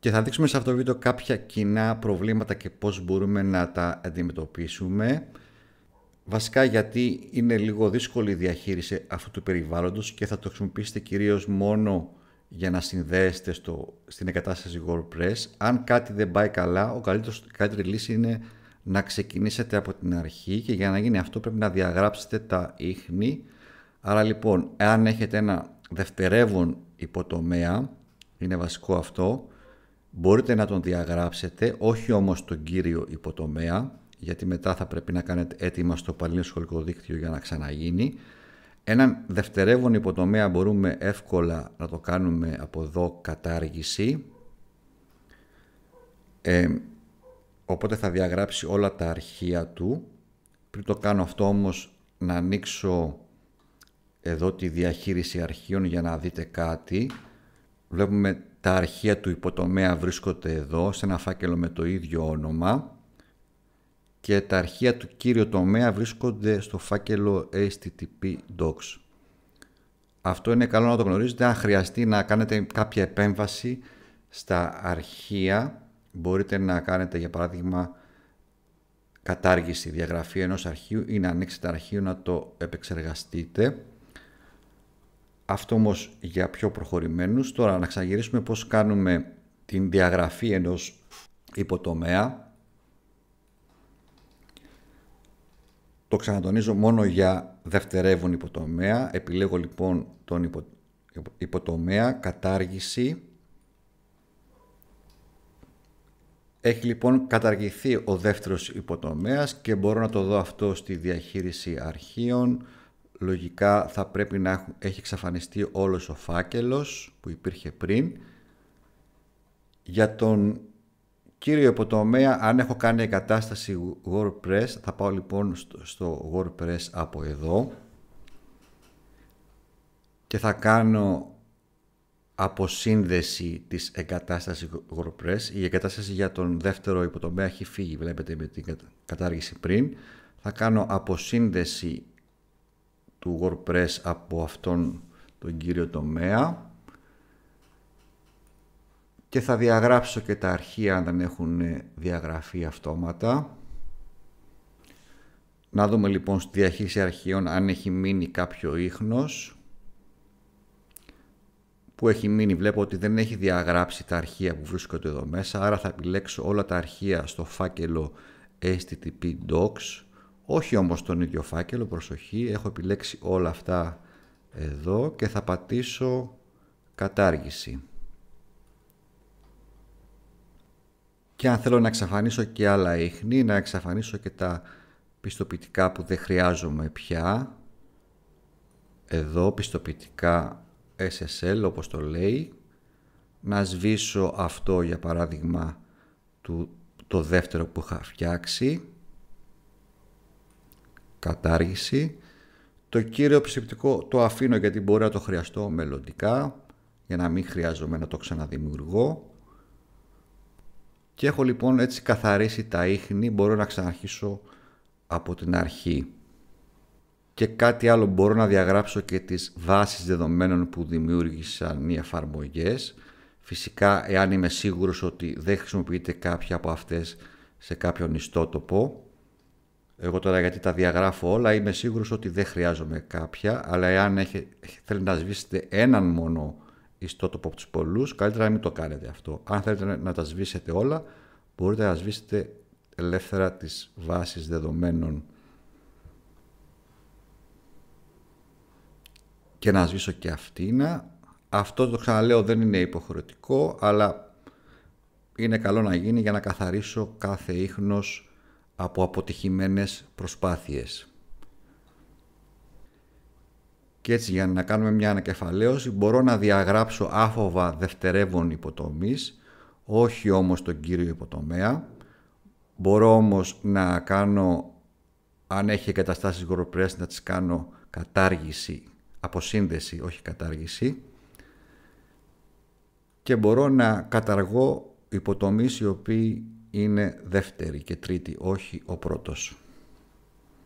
Και θα δείξουμε σε αυτό το βίντεο κάποια κοινά προβλήματα και πώς μπορούμε να τα αντιμετωπίσουμε. Βασικά γιατί είναι λίγο δύσκολη η διαχείριση αυτού του περιβάλλοντος και θα το χρησιμοποιήσετε κυρίως μόνο για να συνδέεστε στο, στην εγκατάσταση WordPress. Αν κάτι δεν πάει καλά, ο καλύτερος, η καλύτερη λύση είναι να ξεκινήσετε από την αρχή και για να γίνει αυτό πρέπει να διαγράψετε τα ίχνη. Άρα λοιπόν, εάν έχετε ένα δευτερεύον υποτομέα, είναι βασικό αυτό, Μπορείτε να τον διαγράψετε, όχι όμως τον κύριο υποτομέα, γιατί μετά θα πρέπει να κάνετε έτοιμα στο παλιό σχολικό δίκτυο για να ξαναγίνει. Έναν δευτερεύον υποτομέα μπορούμε εύκολα να το κάνουμε από εδώ κατάργηση. Ε, οπότε θα διαγράψει όλα τα αρχεία του. Πριν το κάνω αυτό όμως να ανοίξω εδώ τη διαχείριση αρχείων για να δείτε κάτι. Βλέπουμε τα αρχεία του υποτομέα βρίσκονται εδώ, σε ένα φάκελο με το ίδιο όνομα και τα αρχεία του κύριου τομέα βρίσκονται στο φάκελο HTTP docs. Αυτό είναι καλό να το γνωρίζετε. Αν χρειαστεί να κάνετε κάποια επέμβαση στα αρχεία, μπορείτε να κάνετε για παράδειγμα κατάργηση, διαγραφή ενός αρχείου ή να ανοίξετε αρχείο να το επεξεργαστείτε. Αυτό όμως για πιο προχωρημένους. Τώρα να ξαναγυρίσουμε πώς κάνουμε την διαγραφή ενός υποτομέα. Το ξανατονίζω μόνο για δευτερεύουν υποτομέα. Επιλέγω λοιπόν τον υποτομέα, κατάργηση. Έχει λοιπόν καταργηθεί ο δεύτερος υποτομέας και μπορώ να το δω αυτό στη διαχείριση αρχείων λογικά θα πρέπει να έχει εξαφανιστεί όλος ο φάκελος που υπήρχε πριν. Για τον κύριο υποτομέα, αν έχω κάνει εγκατάσταση WordPress, θα πάω λοιπόν στο WordPress από εδώ και θα κάνω αποσύνδεση της εγκατάστασης WordPress. Η εγκατάσταση για τον δεύτερο υποτομέα έχει φύγει, βλέπετε με την κατάργηση πριν. Θα κάνω αποσύνδεση του WordPress από αυτόν τον κύριο τομέα και θα διαγράψω και τα αρχεία αν δεν έχουν διαγραφεί αυτόματα. Να δούμε λοιπόν στη διαχείριση αρχείων αν έχει μείνει κάποιο ίχνος που έχει μείνει βλέπω ότι δεν έχει διαγράψει τα αρχεία που βρίσκονται εδώ μέσα άρα θα επιλέξω όλα τα αρχεία στο φάκελο http docs όχι όμως τον ίδιο φάκελο, προσοχή, έχω επιλέξει όλα αυτά εδώ και θα πατήσω κατάργηση. Και αν θέλω να εξαφανίσω και άλλα ίχνη, να εξαφανίσω και τα πιστοποιητικά που δεν χρειάζομαι πια. Εδώ πιστοποιητικά SSL όπως το λέει. Να σβήσω αυτό για παράδειγμα το δεύτερο που είχα φτιάξει κατάργηση. Το κύριο ψηφτικό το αφήνω γιατί μπορεί να το χρειαστώ μελλοντικά για να μην χρειάζομαι να το ξαναδημιουργώ. Και έχω λοιπόν έτσι καθαρίσει τα ίχνη, μπορώ να ξαναρχίσω από την αρχή. Και κάτι άλλο μπορώ να διαγράψω και τις βάσεις δεδομένων που δημιούργησαν οι εφαρμογές. Φυσικά εάν είμαι σίγουρος ότι δεν χρησιμοποιείται κάποια από αυτές σε κάποιον ιστότοπο. Εγώ τώρα γιατί τα διαγράφω όλα είμαι σίγουρος ότι δεν χρειάζομαι κάποια, αλλά εάν έχει, θέλετε να σβήσετε έναν μόνο ιστότοπο από τους πολλούς, καλύτερα να μην το κάνετε αυτό. Αν θέλετε να τα σβήσετε όλα, μπορείτε να σβήσετε ελεύθερα τις βάσεις δεδομένων και να σβήσω και αυτήνα. Αυτό το ξαναλέω δεν είναι υποχρεωτικό, αλλά είναι καλό να γίνει για να καθαρίσω κάθε ίχνος από αποτυχημένες προσπάθειες. Και έτσι για να κάνουμε μια ανακεφαλαίωση μπορώ να διαγράψω άφοβα δευτερεύων υποτομής, όχι όμως τον κύριο υποτομέα. Μπορώ όμως να κάνω, αν έχει εγκαταστάσεις WordPress, να τις κάνω κατάργηση, αποσύνδεση, όχι κατάργηση. Και μπορώ να καταργώ υποτομείς οι οποίοι είναι δεύτερη και τρίτη όχι ο πρώτος.